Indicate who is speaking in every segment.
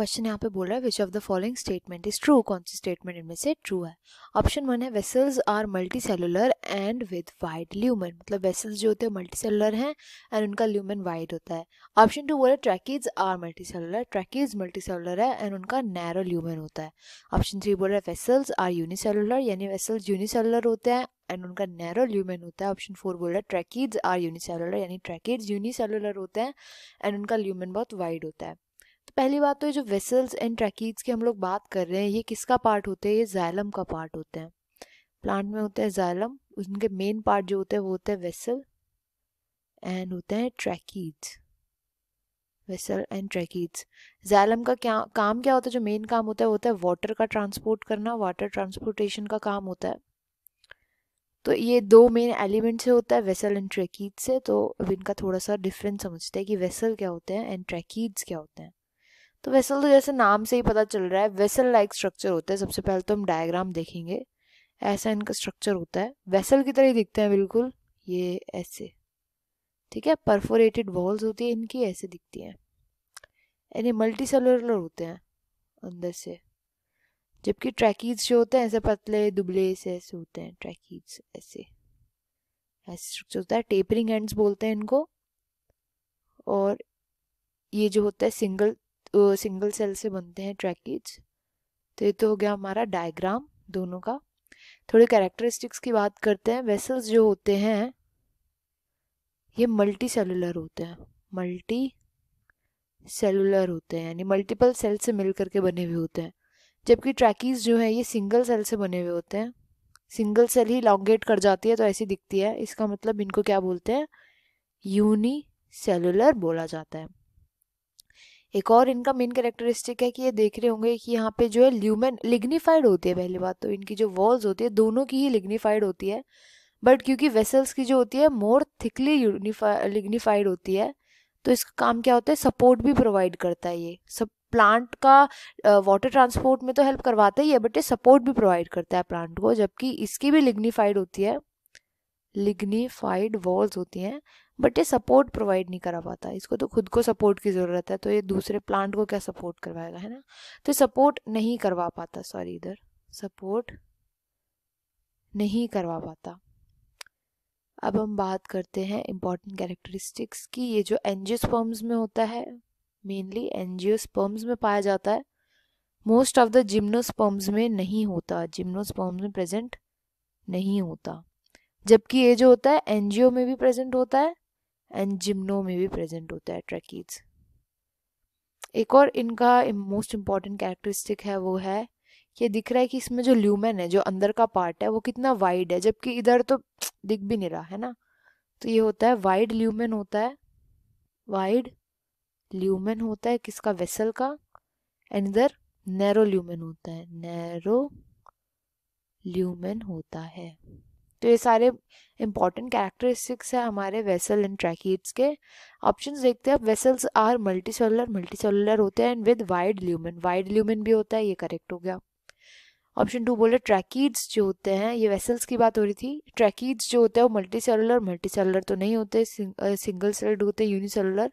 Speaker 1: question यहाँ पे बोल रहा है which of the following statement is true कौन सी स्टेटमेंट इनमें से ट्रू है ऑप्शन वन है vessels are multicellular and with wide lumen मतलब वेसल्स जो होते हैं मल्टी सेलुलर हैं एंड उनका ल्यूमन वाइड होता है ऑप्शन टू बोल है tracheids are multicellular tracheids multicellular है एंड उनका नैरो ल्यूमन होता है ऑप्शन थ्री बोल रहा है वेसल्स आर यूनिसेलुलर यानी वेसल्स यूनिसेलुलर होते हैं एंड उनका नैरो ल्यूमन होता है ऑप्शन फोर बोल रहा है ट्रैकिज आर यूनिसेलुलर यानी ट्रैकिज यूनिसेलुलर होते हैं एंड उनका ल्यूमन बहुत वाइड होता है तो पहली बात तो ये जो वेसल्स एंड ट्रैकीज की हम लोग बात कर रहे हैं ये किसका पार्ट होते हैं ये जाइलम का पार्ट होते हैं प्लांट में होते हैं जाइलम उनके मेन पार्ट जो होते हैं वो होते हैं वेसल एंड होते हैं tracheids vessel and tracheids xylem का क्या काम क्या होता है जो मेन काम होता है वो होता है वाटर का ट्रांसपोर्ट करना वाटर ट्रांसपोर्टेशन का काम होता है तो ये दो मेन एलिमेंट से होता है वेसल एंड ट्रैकीज से तो अब इनका थोड़ा सा डिफरेंस समझते हैं कि वेसल क्या होते हैं एंड ट्रैकीज क्या होते हैं तो वेसल तो जैसे नाम से ही पता चल रहा है वेसल लाइक स्ट्रक्चर होता है सबसे पहले तो हम डायग्राम देखेंगे ऐसा इनका स्ट्रक्चर होता है वेसल की तरह ही दिखते हैं बिल्कुल ये ऐसे ठीक है परफोरेटेड वॉल्स होती है इनकी ऐसे दिखती हैं यानी मल्टी सेलुलर होते हैं अंदर से जबकि ट्रैकीज जो होते हैं ऐसे पतले दुबले से ऐसे होते हैं ट्रैकीज ऐसे ऐसे स्ट्रक्चर होता है टेपरिंग एंड्स बोलते हैं इनको और ये जो होता है सिंगल सिंगल सेल से बनते हैं ट्रैकिज तो ये तो हो गया हमारा डायग्राम दोनों का थोड़ी कैरेक्टरिस्टिक्स की बात करते हैं वेसल्स जो होते हैं ये मल्टी सेलुलर होते हैं मल्टी सेलुलर होते हैं यानी मल्टीपल सेल से मिल करके बने हुए होते हैं जबकि ट्रैकीज जो है ये सिंगल सेल से बने हुए होते हैं सिंगल सेल ही लॉन्गेट कर जाती है तो ऐसी दिखती है इसका मतलब इनको क्या बोलते हैं यूनी सेलुलर बोला जाता है एक और इनका मेन कैरेक्टरिस्टिक है कि ये देख रहे होंगे कि यहाँ पे जो है ल्यूमेन लिग्निफाइड होती है पहली बात तो इनकी जो वॉल्स होती है दोनों की ही लिग्निफाइड होती है बट क्योंकि वेसल्स की जो होती है मोर थिकली लिग्निफाइड होती है तो इसका काम क्या होता है सपोर्ट भी प्रोवाइड करता है ये सब प्लांट का वाटर ट्रांसपोर्ट में तो हेल्प करवाता ही है बट ये सपोर्ट भी प्रोवाइड करता है प्लांट को जबकि इसकी भी लिग्निफाइड होती है लिग्निफाइड वॉल्स होती हैं बट ये सपोर्ट प्रोवाइड नहीं करा पाता इसको तो खुद को सपोर्ट की ज़रूरत है तो ये दूसरे प्लांट को क्या सपोर्ट करवाएगा है ना तो सपोर्ट नहीं करवा पाता सॉरी इधर सपोर्ट नहीं करवा पाता अब हम बात करते हैं इम्पॉर्टेंट कैरेक्टरिस्टिक्स की ये जो एनजियोस्पर्म्स में होता है मेनली एनजियोस्पर्म्स में पाया जाता है मोस्ट ऑफ द जिम्नोस्पर्म्स में नहीं होता जिम्नोस्पर्म्स में प्रेजेंट नहीं होता जबकि ये जो होता है एनजीओ में भी प्रेजेंट होता है एंड जिम्नो में भी प्रेजेंट होता है ट्रैकीज एक और इनका मोस्ट इम्पॉर्टेंट कैरेक्टरिस्टिक है वो है ये दिख रहा है कि इसमें जो ल्यूमेन है जो अंदर का पार्ट है वो कितना वाइड है जबकि इधर तो दिख भी नहीं रहा है ना तो ये होता है वाइड ल्यूमेन होता है वाइड ल्यूमेन होता है किसका वेसल का एंड इधर नैरो ल्यूमेन होता है नैरो ल्यूमेन होता है तो ये सारे इंपॉर्टेंट कैरेक्टरिस्टिक्स है हमारे वेसल एंड ट्रैकिड्स के ऑप्शन देखते हैं vessels are multicellular multicellular होते हैं and with wide lumen wide lumen भी होता है ये करेक्ट हो गया ऑप्शन टू बोले ट्रैकिड्स जो होते हैं ये वेसल्स की बात हो रही थी ट्रैकिड्स जो होते हैं वो मल्टी सेलुलर मल्टी सेलुलर तो नहीं होते सिंगल सेल्ड होते हैं unicellular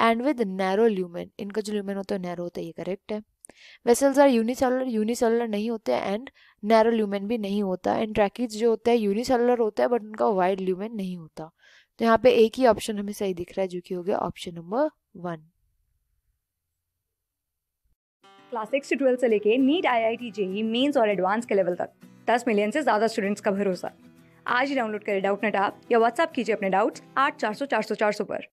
Speaker 1: and with narrow lumen इनका जो ल्यूमन होता है नैरो होता है ये करेक्ट है वेसल्स आर यूनिसेलुलर यूनिसेलुलर नहीं होते एंड नैरो ल्यूमेन भी नहीं होता एंड ट्रैकिज जो होते हैं यूनिसेलर होता है बट उनका वाइड ल्यूमेन नहीं होता तो यहाँ पे एक ही ऑप्शन हमें सही दिख रहा है जो कि हो गया option number one class six से ट्वेल्थ से लेके NEET I I T JEE Mains और एडवांस के लेवल तक दस मिलियन से ज्यादा स्टूडेंट्स का भरोसा आज ही डाउनलोड करें डाउट नेट आप या व्हाट्सअप कीजिए अपने डाउट्स आठ चार सौ चार सौ चार सौ पर